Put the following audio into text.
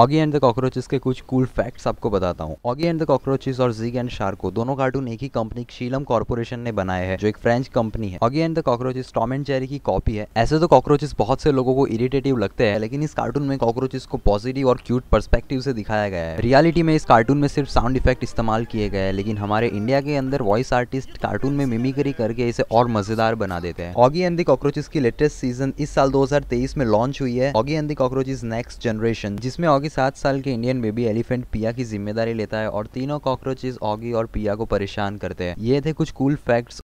Oggy and the cockroaches के कुछ cool facts आपको बताता हूँ ऑगी एंड द कॉकरोचेस और जीग एंड शार्को दोनों कार्टून एक ही कंपनी शीलम कॉर्पोरेशन ने बनाए हैं जो एक फ्रेंच कंपनी है Oggy and the cockroaches Tom and Jerry की कॉपी है ऐसे तो कॉकरोचेस बहुत से लोगों को इरिटेटिव लगते हैं लेकिन इस कार्टून में कॉकरोचेस को पॉजिटिव और क्यूट परस्पेक्टिव से दिखाया गया है रियलिटी में इस कार्टून में सिर्फ साउंड इफेक्ट इस्तेमाल किए गए हैं लेकिन हमारे इंडिया के अंदर वॉइस आर्टिस्ट कार्टून में मिमिक्री करके इसे और मजेदार बना देते हैं ऑगी एंड द कॉकरोचेस की लेटेस्ट सीजन इस साल दो में लॉन्च हुई है Oggy and the cockroaches next generation जिसमें ऑगी सात साल के इंडियन बेबी एलिफेंट पिया की जिम्मेदारी लेता है और तीनों कॉकरोचेज ऑगी और पिया को परेशान करते हैं ये थे कुछ कूल फैक्ट्स